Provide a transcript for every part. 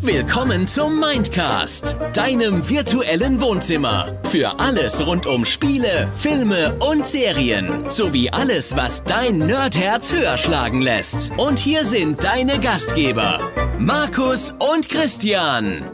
Willkommen zum Mindcast, deinem virtuellen Wohnzimmer. Für alles rund um Spiele, Filme und Serien. Sowie alles, was dein Nerdherz höher schlagen lässt. Und hier sind deine Gastgeber, Markus und Christian.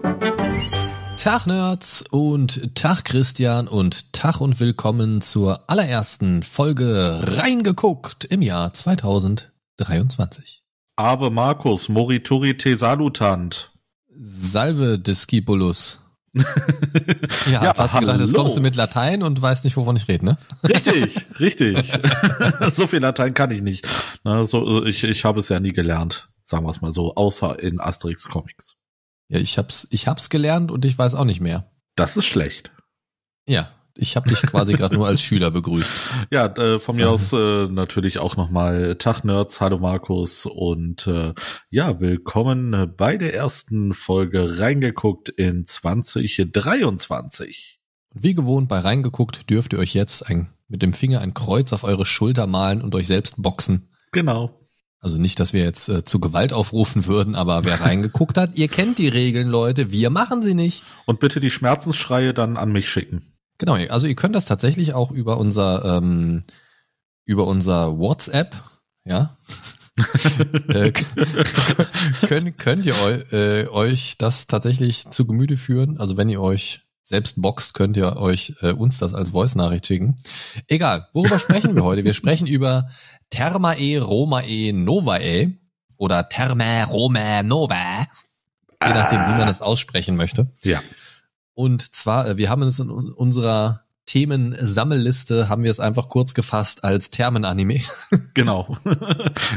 Tag Nerds und Tag Christian und Tag und willkommen zur allerersten Folge Reingeguckt im Jahr 2023. Ave Marcus, Morituri te salutant. Salve Discibulus. ja, ja hast du gedacht, jetzt kommst du mit Latein und weißt nicht, wovon ich rede, ne? Richtig, richtig. so viel Latein kann ich nicht. Na, so, ich, ich habe es ja nie gelernt, sagen wir es mal so, außer in Asterix Comics. Ja, ich hab's, ich hab's gelernt und ich weiß auch nicht mehr. Das ist schlecht. Ja. Ich habe dich quasi gerade nur als Schüler begrüßt. Ja, äh, von mir aus äh, natürlich auch nochmal Tag Nerds, hallo Markus und äh, ja, willkommen bei der ersten Folge reingeguckt in 2023. Wie gewohnt bei reingeguckt dürft ihr euch jetzt ein, mit dem Finger ein Kreuz auf eure Schulter malen und euch selbst boxen. Genau. Also nicht, dass wir jetzt äh, zu Gewalt aufrufen würden, aber wer reingeguckt hat, ihr kennt die Regeln, Leute, wir machen sie nicht. Und bitte die Schmerzensschreie dann an mich schicken. Genau, also ihr könnt das tatsächlich auch über unser, ähm, über unser WhatsApp, ja, äh, könnt, könnt ihr eu, äh, euch das tatsächlich zu Gemüte führen. Also wenn ihr euch selbst boxt, könnt ihr euch äh, uns das als Voice-Nachricht schicken. Egal, worüber sprechen wir heute? Wir sprechen über Thermae Romae Novae oder Thermae Romae Novae, je nachdem, wie man ah. das aussprechen möchte. Ja. Und zwar, äh, wir haben es in unserer Themensammelliste haben wir es einfach kurz gefasst als Thermen-Anime. genau.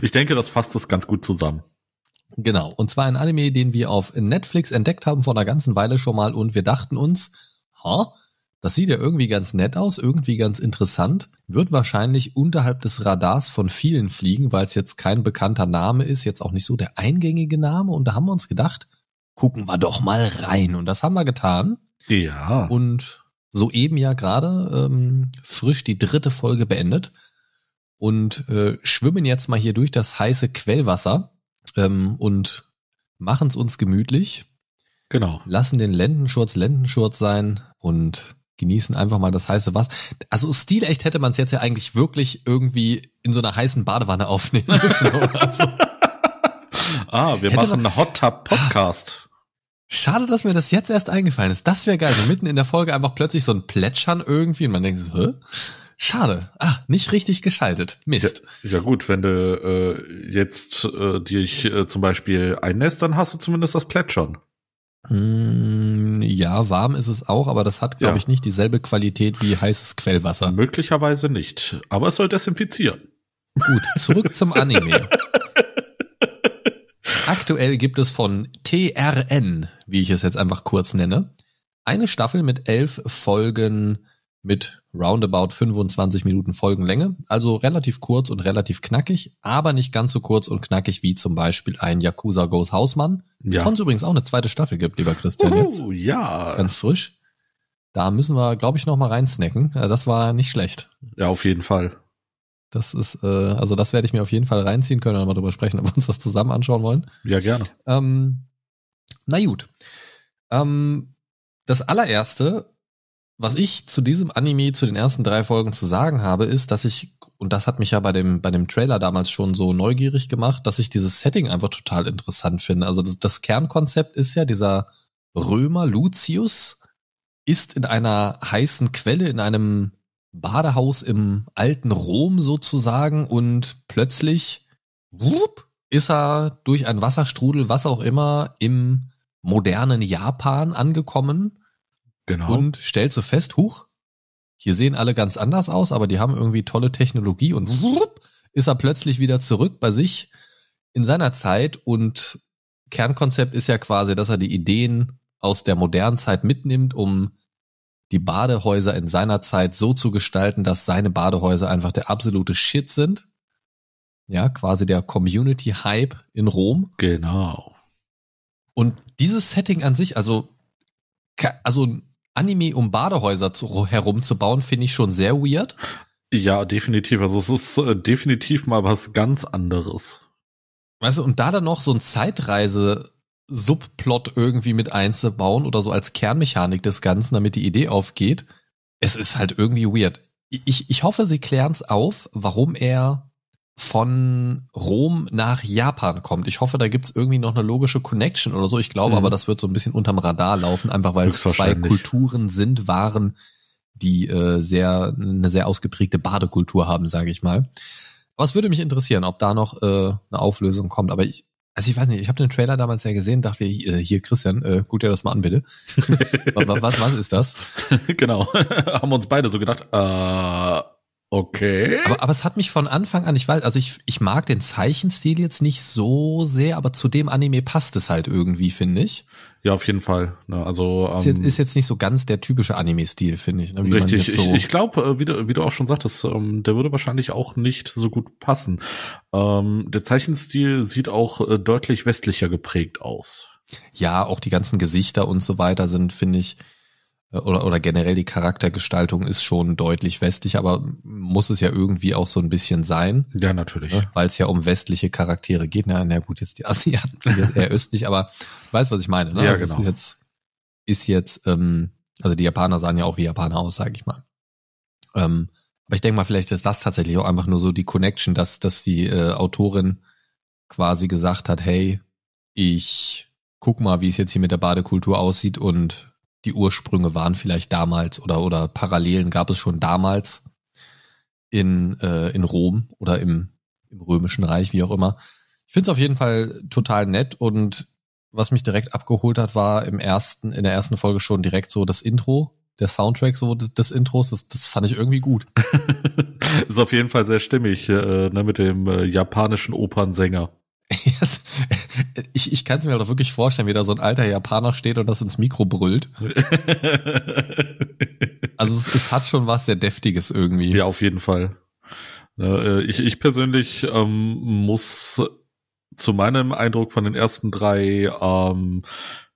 Ich denke, das fasst es ganz gut zusammen. Genau. Und zwar ein Anime, den wir auf Netflix entdeckt haben vor einer ganzen Weile schon mal und wir dachten uns, ha, das sieht ja irgendwie ganz nett aus, irgendwie ganz interessant, wird wahrscheinlich unterhalb des Radars von vielen fliegen, weil es jetzt kein bekannter Name ist, jetzt auch nicht so der eingängige Name und da haben wir uns gedacht, gucken wir doch mal rein. Und das haben wir getan. Ja. Und soeben ja gerade ähm, frisch die dritte Folge beendet und äh, schwimmen jetzt mal hier durch das heiße Quellwasser ähm, und machen es uns gemütlich. Genau. Lassen den Lendenschurz Lendenschurz sein und genießen einfach mal das heiße Wasser. Also stilecht hätte man es jetzt ja eigentlich wirklich irgendwie in so einer heißen Badewanne aufnehmen müssen oder so. Ah, wir Hätte machen einen Hot Tub Podcast. Schade, dass mir das jetzt erst eingefallen ist. Das wäre geil. So mitten in der Folge einfach plötzlich so ein Plätschern irgendwie und man denkt so, Hä? Schade. Ah, nicht richtig geschaltet. Mist. Ja, ja gut, wenn du äh, jetzt äh, dich äh, zum Beispiel einlässt, dann hast du zumindest das Plätschern. Mm, ja, warm ist es auch, aber das hat, glaube ja. ich, nicht dieselbe Qualität wie heißes Quellwasser. Möglicherweise nicht, aber es soll desinfizieren. Gut, zurück zum Anime. Aktuell gibt es von TRN, wie ich es jetzt einfach kurz nenne, eine Staffel mit elf Folgen mit roundabout 25 Minuten Folgenlänge. Also relativ kurz und relativ knackig, aber nicht ganz so kurz und knackig wie zum Beispiel ein Yakuza Goes Hausmann. Ja. Von es übrigens auch eine zweite Staffel gibt, lieber Christian. Uhu, jetzt. Ja. Ganz frisch. Da müssen wir, glaube ich, noch mal reinsnacken. Also das war nicht schlecht. Ja, auf jeden Fall. Das ist, äh, also das werde ich mir auf jeden Fall reinziehen können und mal drüber sprechen, ob wir uns das zusammen anschauen wollen. Ja, gerne. Ähm, na gut. Ähm, das allererste, was ich zu diesem Anime, zu den ersten drei Folgen zu sagen habe, ist, dass ich, und das hat mich ja bei dem, bei dem Trailer damals schon so neugierig gemacht, dass ich dieses Setting einfach total interessant finde. Also das, das Kernkonzept ist ja, dieser Römer Lucius ist in einer heißen Quelle, in einem Badehaus im alten Rom sozusagen und plötzlich wupp, ist er durch einen Wasserstrudel, was auch immer, im modernen Japan angekommen. Genau. Und stellt so fest, huch, hier sehen alle ganz anders aus, aber die haben irgendwie tolle Technologie und wupp, ist er plötzlich wieder zurück bei sich in seiner Zeit und Kernkonzept ist ja quasi, dass er die Ideen aus der modernen Zeit mitnimmt, um die Badehäuser in seiner Zeit so zu gestalten, dass seine Badehäuser einfach der absolute Shit sind. Ja, quasi der Community-Hype in Rom. Genau. Und dieses Setting an sich, also, also ein Anime um Badehäuser zu, herumzubauen, finde ich schon sehr weird. Ja, definitiv. Also es ist äh, definitiv mal was ganz anderes. Weißt du, und da dann noch so ein Zeitreise, Subplot irgendwie mit einzubauen oder so als Kernmechanik des Ganzen, damit die Idee aufgeht. Es ist halt irgendwie weird. Ich, ich hoffe, sie klären es auf, warum er von Rom nach Japan kommt. Ich hoffe, da gibt's irgendwie noch eine logische Connection oder so. Ich glaube mhm. aber, das wird so ein bisschen unterm Radar laufen, einfach weil es zwei Kulturen sind, waren, die äh, sehr, eine sehr ausgeprägte Badekultur haben, sage ich mal. Was würde mich interessieren, ob da noch äh, eine Auflösung kommt. Aber ich, also ich weiß nicht, ich habe den Trailer damals ja gesehen, dachte mir, äh, hier Christian, äh, guck dir das mal an bitte. was, was ist das? genau, haben wir uns beide so gedacht. Äh, Okay. Aber, aber es hat mich von Anfang an, ich weiß, also ich, ich mag den Zeichenstil jetzt nicht so sehr, aber zu dem Anime passt es halt irgendwie, finde ich. Ja, auf jeden Fall. Ne, also ähm, ist, jetzt, ähm, ist jetzt nicht so ganz der typische Anime-Stil, finde ich. Ne, richtig. So ich ich glaube, äh, wie, du, wie du auch schon sagtest, ähm, der würde wahrscheinlich auch nicht so gut passen. Ähm, der Zeichenstil sieht auch äh, deutlich westlicher geprägt aus. Ja, auch die ganzen Gesichter und so weiter sind, finde ich, äh, oder, oder generell die Charaktergestaltung ist schon deutlich westlich, aber muss es ja irgendwie auch so ein bisschen sein. Ja, natürlich. Ne? Weil es ja um westliche Charaktere geht. Na, na gut, jetzt die Asiaten sind jetzt eher östlich, aber weißt, was ich meine. Ne? Ja, also genau. Ist jetzt, ist jetzt ähm, also die Japaner sahen ja auch wie Japaner aus, sage ich mal. Ähm, aber ich denke mal, vielleicht ist das tatsächlich auch einfach nur so die Connection, dass, dass die äh, Autorin quasi gesagt hat, hey, ich guck mal, wie es jetzt hier mit der Badekultur aussieht und die Ursprünge waren vielleicht damals oder, oder Parallelen gab es schon damals in, äh, in Rom oder im, im Römischen Reich, wie auch immer. Ich finde es auf jeden Fall total nett und was mich direkt abgeholt hat, war im ersten, in der ersten Folge schon direkt so das Intro, der Soundtrack so des, des Intros, das, das fand ich irgendwie gut. Ist auf jeden Fall sehr stimmig, äh, ne, mit dem äh, japanischen Opernsänger. Ich, ich kann es mir doch wirklich vorstellen, wie da so ein alter Japaner steht und das ins Mikro brüllt. also es, es hat schon was sehr Deftiges irgendwie. Ja, auf jeden Fall. Ne, äh, ich, ich persönlich ähm, muss zu meinem Eindruck von den ersten drei ähm,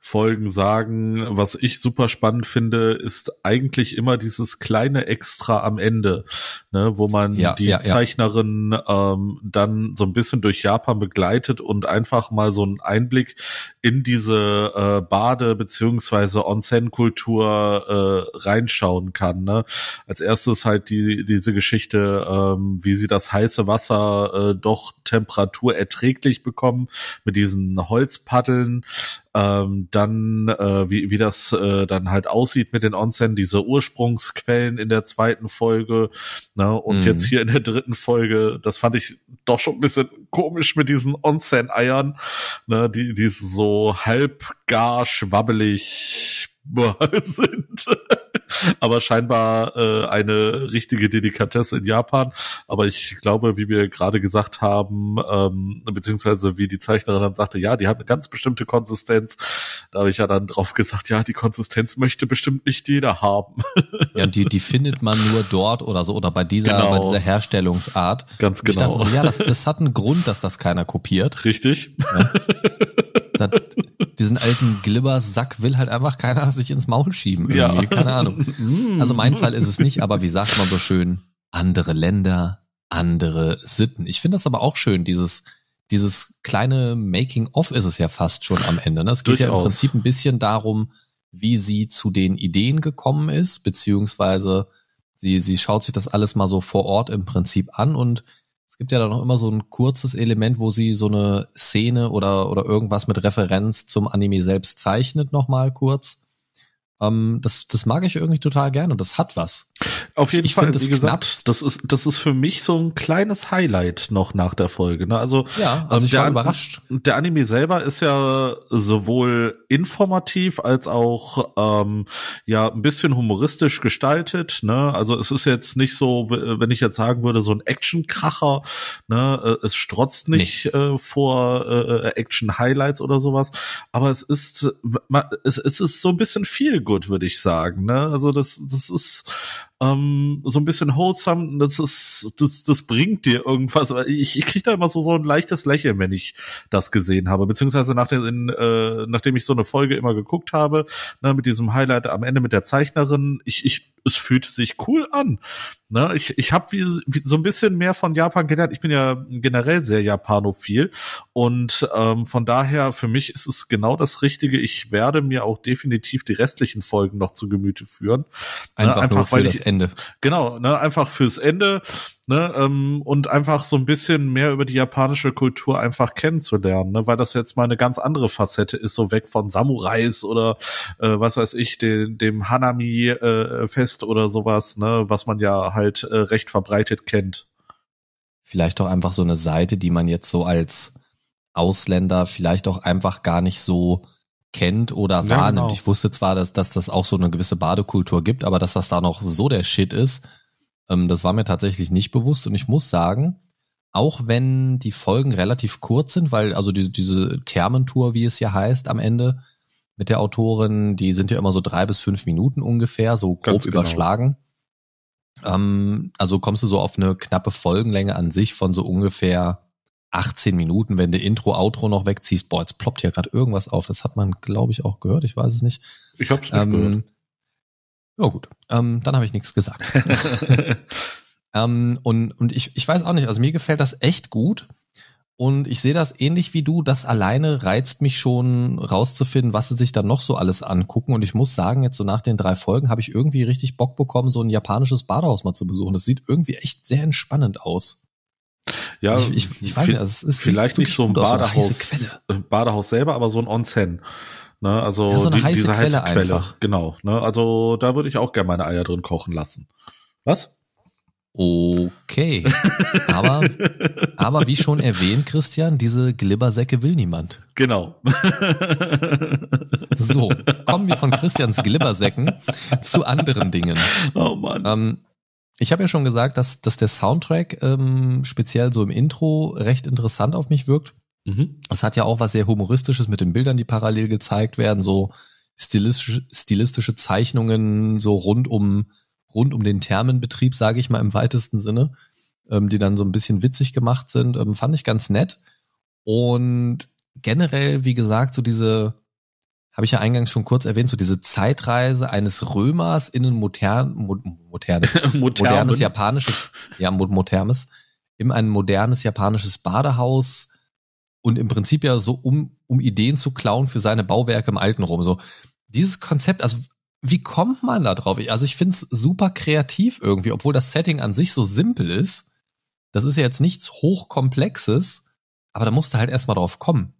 Folgen sagen. Was ich super spannend finde, ist eigentlich immer dieses kleine Extra am Ende, ne, wo man ja, die ja, Zeichnerin ja. Ähm, dann so ein bisschen durch Japan begleitet und einfach mal so einen Einblick in diese äh, Bade- beziehungsweise Onsen-Kultur äh, reinschauen kann. Ne? Als erstes halt die diese Geschichte, ähm, wie sie das heiße Wasser äh, doch Temperatur erträglich bekommen mit diesen Holzpaddeln. Ähm, dann, äh, wie, wie das äh, dann halt aussieht mit den Onsen, diese Ursprungsquellen in der zweiten Folge. Ne? Und mhm. jetzt hier in der dritten Folge, das fand ich doch schon ein bisschen komisch mit diesen Onsen-Eiern, ne? die, die so halb gar schwabbelig sind aber scheinbar äh, eine richtige Delikatesse in Japan. Aber ich glaube, wie wir gerade gesagt haben, ähm, beziehungsweise wie die Zeichnerin dann sagte, ja, die hat eine ganz bestimmte Konsistenz. Da habe ich ja dann drauf gesagt, ja, die Konsistenz möchte bestimmt nicht jeder haben. ja, die, die findet man nur dort oder so oder bei dieser, genau. bei dieser Herstellungsart. Ganz genau. Dachte, ja, das, das hat einen Grund, dass das keiner kopiert. Richtig. Ja. Das, diesen alten Glibbersack will halt einfach keiner sich ins Maul schieben. Irgendwie. Ja. Keine Ahnung. Mm. Also mein Fall ist es nicht, aber wie sagt man so schön, andere Länder, andere Sitten. Ich finde das aber auch schön, dieses, dieses kleine Making-of ist es ja fast schon am Ende. Ne? Es geht Durchaus. ja im Prinzip ein bisschen darum, wie sie zu den Ideen gekommen ist, beziehungsweise sie, sie schaut sich das alles mal so vor Ort im Prinzip an und es gibt ja dann noch immer so ein kurzes Element, wo sie so eine Szene oder, oder irgendwas mit Referenz zum Anime selbst zeichnet, nochmal kurz. Ähm, das, das mag ich irgendwie total gerne das hat was. Auf jeden ich, Fall, find, wie gesagt, knappst. das ist, das ist für mich so ein kleines Highlight noch nach der Folge. Ne? Also, ja, ähm, also ähm, ich der, war überrascht. Der Anime selber ist ja sowohl informativ als auch ähm, ja ein bisschen humoristisch gestaltet. Ne? Also es ist jetzt nicht so, wenn ich jetzt sagen würde, so ein Actionkracher. Ne? Äh, es strotzt nicht, nicht. Äh, vor äh, Action-Highlights oder sowas, aber es ist, es ist so ein bisschen viel Feelgood, würde ich sagen. Ne? Also das, das ist ähm, so ein bisschen wholesome, das ist, das, das bringt dir irgendwas. Ich, ich kriege da immer so, so ein leichtes Lächeln, wenn ich das gesehen habe. Beziehungsweise nachdem, den, äh, nachdem ich so eine Folge immer geguckt habe, ne, mit diesem Highlight am Ende mit der Zeichnerin, ich, ich, es fühlt sich cool an. Ne? Ich, ich habe wie, wie, so ein bisschen mehr von Japan gelernt. Ich bin ja generell sehr japanophil und ähm, von daher für mich ist es genau das Richtige. Ich werde mir auch definitiv die restlichen Folgen noch zu Gemüte führen. Einfach, ne? Einfach weil ich, Ende. Genau, ne, einfach fürs Ende ne, ähm, und einfach so ein bisschen mehr über die japanische Kultur einfach kennenzulernen, ne, weil das jetzt mal eine ganz andere Facette ist, so weg von Samurais oder äh, was weiß ich, den, dem Hanami-Fest äh, oder sowas, ne, was man ja halt äh, recht verbreitet kennt. Vielleicht auch einfach so eine Seite, die man jetzt so als Ausländer vielleicht auch einfach gar nicht so kennt oder ja, wahrnimmt. Genau. Ich wusste zwar, dass, dass das auch so eine gewisse Badekultur gibt, aber dass das da noch so der Shit ist, ähm, das war mir tatsächlich nicht bewusst. Und ich muss sagen, auch wenn die Folgen relativ kurz sind, weil also die, diese Thermentour, wie es ja heißt, am Ende mit der Autorin, die sind ja immer so drei bis fünf Minuten ungefähr, so grob genau. überschlagen. Ähm, also kommst du so auf eine knappe Folgenlänge an sich von so ungefähr 18 Minuten, wenn du Intro, Outro noch wegziehst. Boah, jetzt ploppt hier gerade irgendwas auf. Das hat man, glaube ich, auch gehört. Ich weiß es nicht. Ich hab's nicht ähm, gehört. Ja, gut. Ähm, dann habe ich nichts gesagt. ähm, und und ich, ich weiß auch nicht, also mir gefällt das echt gut. Und ich sehe das ähnlich wie du. Das alleine reizt mich schon rauszufinden, was sie sich dann noch so alles angucken. Und ich muss sagen, jetzt so nach den drei Folgen habe ich irgendwie richtig Bock bekommen, so ein japanisches Badehaus mal zu besuchen. Das sieht irgendwie echt sehr entspannend aus. Ja, also ich, ich, ich, weiß nicht, also es vielleicht nicht so ein Badehaus, so äh, Badehaus selber, aber so ein Onsen. Ne, also ja, so eine die, heiße diese Quelle heiße Quelle. Einfach. Genau. Ne, also da würde ich auch gerne meine Eier drin kochen lassen. Was? Okay. Aber, aber wie schon erwähnt, Christian, diese Glibbersäcke will niemand. Genau. So, kommen wir von Christians Glibbersäcken zu anderen Dingen. Oh Mann. Ähm, ich habe ja schon gesagt, dass, dass der Soundtrack ähm, speziell so im Intro recht interessant auf mich wirkt. Mhm. hat ja auch was sehr Humoristisches mit den Bildern, die parallel gezeigt werden, so stilistisch, stilistische Zeichnungen, so rund um, rund um den Thermenbetrieb, sage ich mal im weitesten Sinne, ähm, die dann so ein bisschen witzig gemacht sind, ähm, fand ich ganz nett. Und generell, wie gesagt, so diese, habe ich ja eingangs schon kurz erwähnt, so diese Zeitreise eines Römers in ein modern, mo modernes, modernes japanisches, ja, modernes, in ein modernes japanisches Badehaus und im Prinzip ja so, um, um Ideen zu klauen für seine Bauwerke im alten Rom. So, dieses Konzept, also wie kommt man da drauf? Also ich finde es super kreativ irgendwie, obwohl das Setting an sich so simpel ist. Das ist ja jetzt nichts Hochkomplexes, aber da musst du halt erstmal drauf kommen.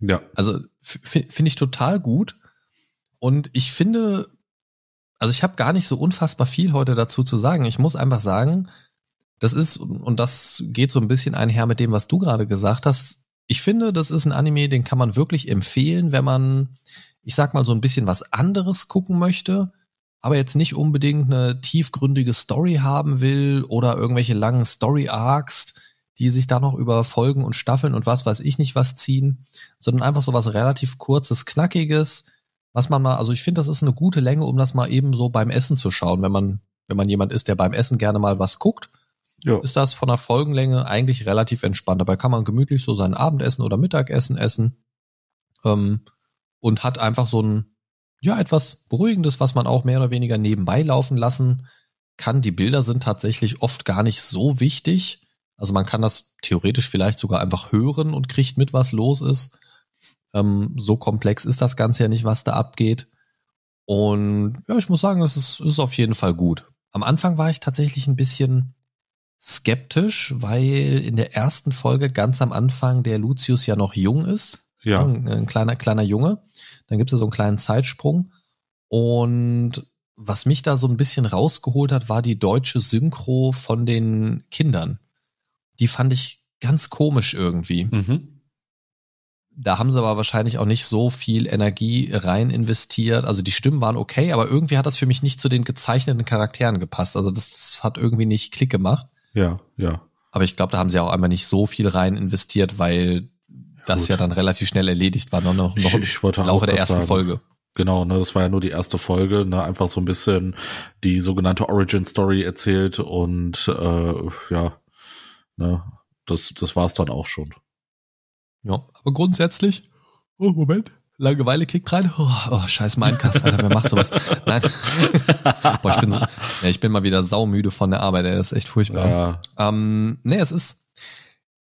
Ja. Also finde ich total gut. Und ich finde, also ich habe gar nicht so unfassbar viel heute dazu zu sagen. Ich muss einfach sagen, das ist, und das geht so ein bisschen einher mit dem, was du gerade gesagt hast. Ich finde, das ist ein Anime, den kann man wirklich empfehlen, wenn man, ich sag mal, so ein bisschen was anderes gucken möchte, aber jetzt nicht unbedingt eine tiefgründige Story haben will oder irgendwelche langen Story-Arcs die sich da noch über Folgen und Staffeln und was weiß ich nicht was ziehen, sondern einfach so was relativ kurzes, knackiges, was man mal, also ich finde, das ist eine gute Länge, um das mal eben so beim Essen zu schauen, wenn man, wenn man jemand ist, der beim Essen gerne mal was guckt. Ja. Ist das von der Folgenlänge eigentlich relativ entspannt. Dabei kann man gemütlich so sein Abendessen oder Mittagessen essen ähm, und hat einfach so ein, ja, etwas Beruhigendes, was man auch mehr oder weniger nebenbei laufen lassen kann. Die Bilder sind tatsächlich oft gar nicht so wichtig. Also man kann das theoretisch vielleicht sogar einfach hören und kriegt mit, was los ist. Ähm, so komplex ist das Ganze ja nicht, was da abgeht. Und ja, ich muss sagen, das ist, ist auf jeden Fall gut. Am Anfang war ich tatsächlich ein bisschen skeptisch, weil in der ersten Folge ganz am Anfang der Lucius ja noch jung ist. Ja. Ein, ein kleiner, kleiner Junge. Dann gibt es ja so einen kleinen Zeitsprung. Und was mich da so ein bisschen rausgeholt hat, war die deutsche Synchro von den Kindern die fand ich ganz komisch irgendwie. Mhm. Da haben sie aber wahrscheinlich auch nicht so viel Energie rein investiert. Also die Stimmen waren okay, aber irgendwie hat das für mich nicht zu den gezeichneten Charakteren gepasst. Also das, das hat irgendwie nicht Klick gemacht. Ja, ja. Aber ich glaube, da haben sie auch einmal nicht so viel rein investiert, weil das Gut. ja dann relativ schnell erledigt war, ne? noch, noch ich, ich im Laufe der ersten sagen. Folge. Genau, ne, das war ja nur die erste Folge, ne, einfach so ein bisschen die sogenannte Origin Story erzählt und äh, ja, Ne? Das, das war's dann auch schon. Ja, aber grundsätzlich, oh, Moment, Langeweile kickt rein. Oh, oh scheiß Minecast, Alter, wer macht sowas? Nein. Boah, ich bin, so, ja, ich bin mal wieder saumüde von der Arbeit, ey, das ist echt furchtbar. Ja. Ähm, nee, es ist,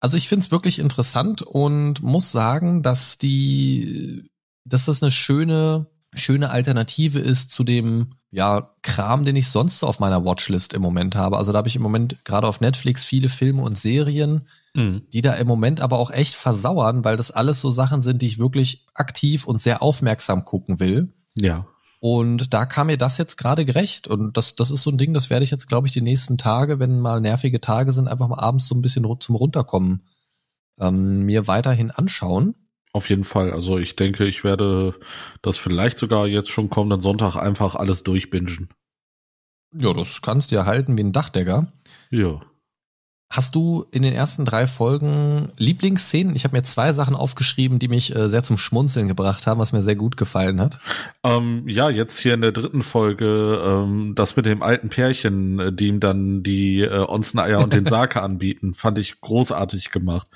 also ich find's wirklich interessant und muss sagen, dass die, dass das eine schöne, schöne Alternative ist zu dem ja, Kram, den ich sonst so auf meiner Watchlist im Moment habe. Also da habe ich im Moment gerade auf Netflix viele Filme und Serien, mhm. die da im Moment aber auch echt versauern, weil das alles so Sachen sind, die ich wirklich aktiv und sehr aufmerksam gucken will. Ja. Und da kam mir das jetzt gerade gerecht. Und das, das ist so ein Ding, das werde ich jetzt, glaube ich, die nächsten Tage, wenn mal nervige Tage sind, einfach mal abends so ein bisschen zum Runterkommen ähm, mir weiterhin anschauen. Auf jeden Fall. Also ich denke, ich werde das vielleicht sogar jetzt schon kommenden Sonntag einfach alles durchbingen. Ja, das kannst du ja halten wie ein Dachdecker. Ja. Hast du in den ersten drei Folgen Lieblingsszenen? Ich habe mir zwei Sachen aufgeschrieben, die mich äh, sehr zum Schmunzeln gebracht haben, was mir sehr gut gefallen hat. Ähm, ja, jetzt hier in der dritten Folge, ähm, das mit dem alten Pärchen, äh, die ihm dann die äh, Onseneier und den Sake anbieten, fand ich großartig gemacht.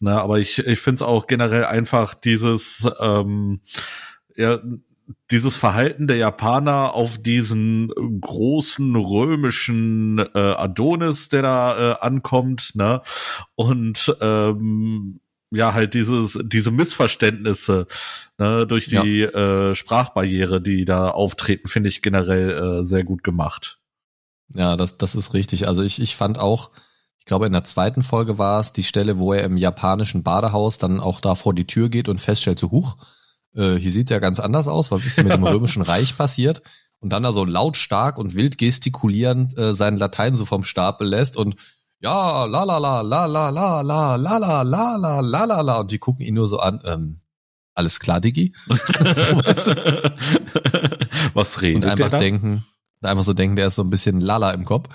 Na, aber ich, ich finde es auch generell einfach dieses ähm, ja, dieses Verhalten der Japaner auf diesen großen römischen äh, Adonis, der da äh, ankommt, ne? Und ähm, ja, halt dieses, diese Missverständnisse ne, durch die ja. äh, Sprachbarriere, die da auftreten, finde ich generell äh, sehr gut gemacht. Ja, das, das ist richtig. Also ich, ich fand auch, ich glaube, in der zweiten Folge war es die Stelle, wo er im japanischen Badehaus dann auch da vor die Tür geht und feststellt, so huch, äh, hier sieht's ja ganz anders aus, was ist denn mit dem Römischen Reich passiert? Und dann da so lautstark und wild gestikulierend äh, seinen Latein so vom Stapel lässt und ja, la la la la la la la la la la la la la la und die gucken ihn nur so an, ähm, alles klar, Diggi? was redet Und einfach denken, einfach so denken, der ist so ein bisschen lala im Kopf.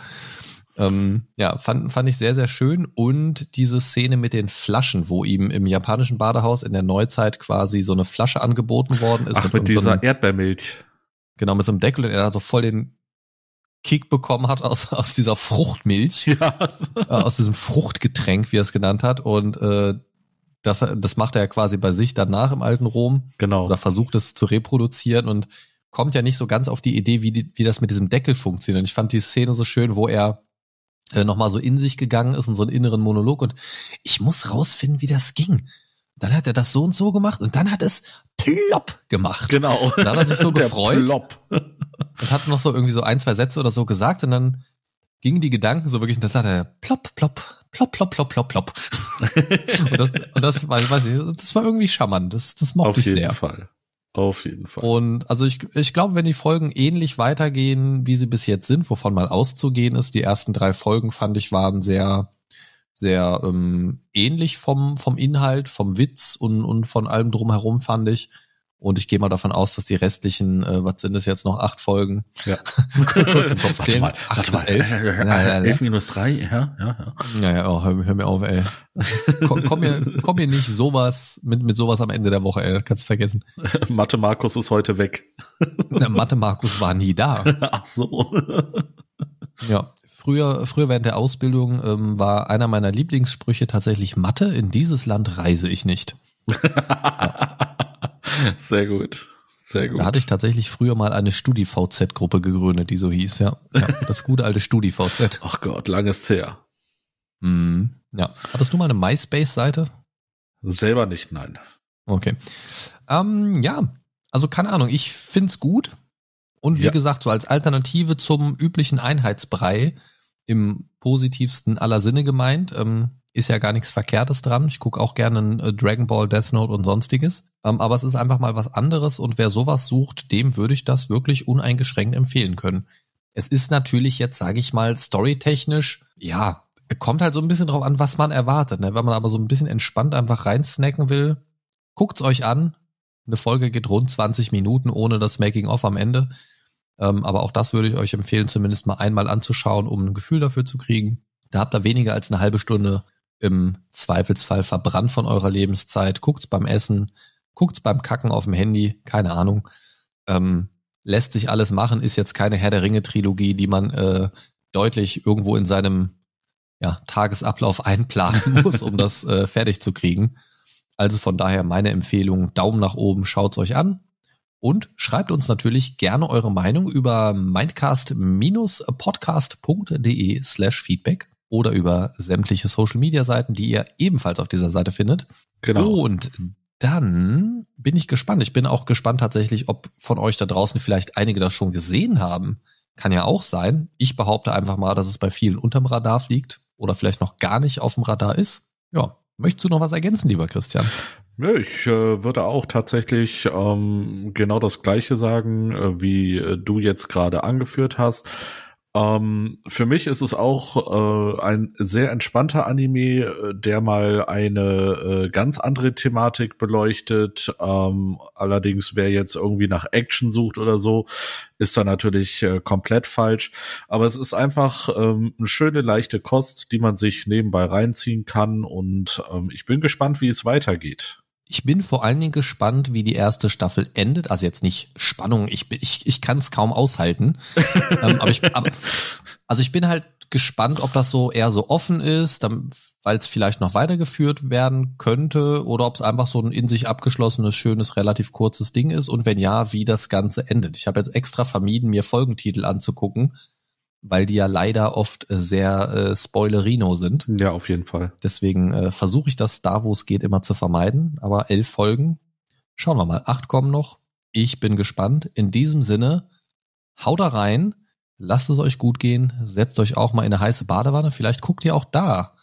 Ähm, ja, fand, fand ich sehr, sehr schön. Und diese Szene mit den Flaschen, wo ihm im japanischen Badehaus in der Neuzeit quasi so eine Flasche angeboten worden ist. Ach, mit, mit dieser so einem, Erdbeermilch. Genau, mit so einem Deckel und er da so voll den Kick bekommen hat aus, aus dieser Fruchtmilch. Ja. Äh, aus diesem Fruchtgetränk, wie er es genannt hat. Und äh, das, das macht er ja quasi bei sich danach im alten Rom. Genau. Oder versucht es zu reproduzieren und kommt ja nicht so ganz auf die Idee, wie, die, wie das mit diesem Deckel funktioniert. Und ich fand die Szene so schön, wo er äh, nochmal so in sich gegangen ist und so einen inneren Monolog und ich muss rausfinden, wie das ging. Dann hat er das so und so gemacht und dann hat es plopp gemacht. Genau. Und dann hat er sich so gefreut. Plopp. Und hat noch so irgendwie so ein, zwei Sätze oder so gesagt und dann gingen die Gedanken so wirklich und dann sagt er plopp, plopp, plopp, plopp, plopp, plopp, plopp. und das, und das, weiß ich, das war irgendwie charmant. Das, das mochte Auf ich sehr. Auf jeden Fall. Auf jeden Fall. Und also ich, ich glaube, wenn die Folgen ähnlich weitergehen, wie sie bis jetzt sind, wovon mal auszugehen ist, die ersten drei Folgen fand ich waren sehr, sehr ähm, ähnlich vom, vom Inhalt, vom Witz und, und von allem drumherum fand ich. Und ich gehe mal davon aus, dass die restlichen, äh, was sind es jetzt noch, acht Folgen? Ja. Kurz im Kopf zählen. Acht bis elf. Ja, ja, ja, elf minus drei, ja, ja, ja. Naja, oh, hör, hör, mir auf, ey. komm, komm, mir, komm mir nicht sowas, mit, mit sowas am Ende der Woche, ey. Kannst vergessen. Mathe Markus ist heute weg. Na, Mathe Markus war nie da. Ach so. Ja, früher, früher während der Ausbildung ähm, war einer meiner Lieblingssprüche tatsächlich Mathe, in dieses Land reise ich nicht. Sehr gut. Sehr gut. Da hatte ich tatsächlich früher mal eine Studi-VZ-Gruppe gegründet, die so hieß, ja. ja das gute alte Studi-VZ. Ach Gott, lang ist's her. Mm, ja. Hattest du mal eine MySpace-Seite? Selber nicht, nein. Okay. Ähm, ja, also keine Ahnung, ich finde es gut. Und wie ja. gesagt, so als Alternative zum üblichen Einheitsbrei im positivsten aller Sinne gemeint. Ähm, ist ja gar nichts Verkehrtes dran. Ich gucke auch gerne äh, Dragon Ball, Death Note und sonstiges. Ähm, aber es ist einfach mal was anderes und wer sowas sucht, dem würde ich das wirklich uneingeschränkt empfehlen können. Es ist natürlich jetzt, sage ich mal, storytechnisch, ja, kommt halt so ein bisschen drauf an, was man erwartet. Ne? Wenn man aber so ein bisschen entspannt einfach reinsnacken will, guckt's euch an. Eine Folge geht rund 20 Minuten ohne das Making-of am Ende. Ähm, aber auch das würde ich euch empfehlen, zumindest mal einmal anzuschauen, um ein Gefühl dafür zu kriegen. Da habt ihr weniger als eine halbe Stunde im Zweifelsfall verbrannt von eurer Lebenszeit, guckt's beim Essen, guckt's beim Kacken auf dem Handy, keine Ahnung. Ähm, lässt sich alles machen, ist jetzt keine Herr der Ringe-Trilogie, die man äh, deutlich irgendwo in seinem ja, Tagesablauf einplanen muss, um das äh, fertig zu kriegen. Also von daher meine Empfehlung, Daumen nach oben, schaut's euch an und schreibt uns natürlich gerne eure Meinung über mindcast-podcast.de slash feedback oder über sämtliche Social-Media-Seiten, die ihr ebenfalls auf dieser Seite findet. Genau. Und dann bin ich gespannt. Ich bin auch gespannt tatsächlich, ob von euch da draußen vielleicht einige das schon gesehen haben. Kann ja auch sein. Ich behaupte einfach mal, dass es bei vielen unterm Radar fliegt oder vielleicht noch gar nicht auf dem Radar ist. Ja, möchtest du noch was ergänzen, lieber Christian? Nö, ich äh, würde auch tatsächlich ähm, genau das Gleiche sagen, äh, wie äh, du jetzt gerade angeführt hast. Ähm, für mich ist es auch äh, ein sehr entspannter Anime, äh, der mal eine äh, ganz andere Thematik beleuchtet. Ähm, allerdings, wer jetzt irgendwie nach Action sucht oder so, ist da natürlich äh, komplett falsch. Aber es ist einfach ähm, eine schöne, leichte Kost, die man sich nebenbei reinziehen kann. Und ähm, ich bin gespannt, wie es weitergeht. Ich bin vor allen Dingen gespannt, wie die erste Staffel endet. Also jetzt nicht Spannung, ich, bin, ich, ich kann es kaum aushalten. ähm, aber ich, aber, also ich bin halt gespannt, ob das so eher so offen ist, weil es vielleicht noch weitergeführt werden könnte oder ob es einfach so ein in sich abgeschlossenes, schönes, relativ kurzes Ding ist und wenn ja, wie das Ganze endet. Ich habe jetzt extra vermieden, mir Folgentitel anzugucken, weil die ja leider oft äh, sehr äh, spoilerino sind. Ja, auf jeden Fall. Deswegen äh, versuche ich das da, wo es geht, immer zu vermeiden. Aber elf Folgen, schauen wir mal. Acht kommen noch. Ich bin gespannt. In diesem Sinne, haut da rein, lasst es euch gut gehen, setzt euch auch mal in eine heiße Badewanne. Vielleicht guckt ihr auch da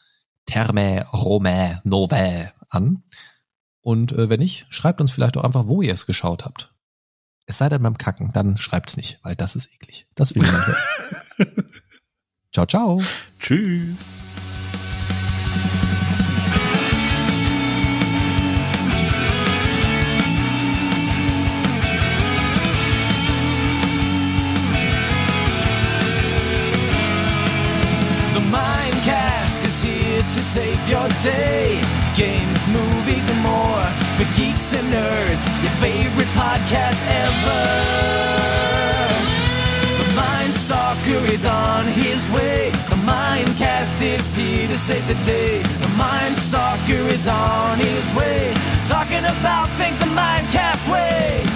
Terme Romae Novae an. Und äh, wenn nicht, schreibt uns vielleicht auch einfach, wo ihr es geschaut habt. Es sei denn beim Kacken, dann schreibt's nicht, weil das ist eklig. Das will man hören. Ciao, ciao. Tschüss. to save your day. Games, movies, and more for geeks and nerds. Your favorite podcast ever. is on his way. The Mindcast is here to save the day. The Mind Stalker is on his way. Talking about things the Mindcast way.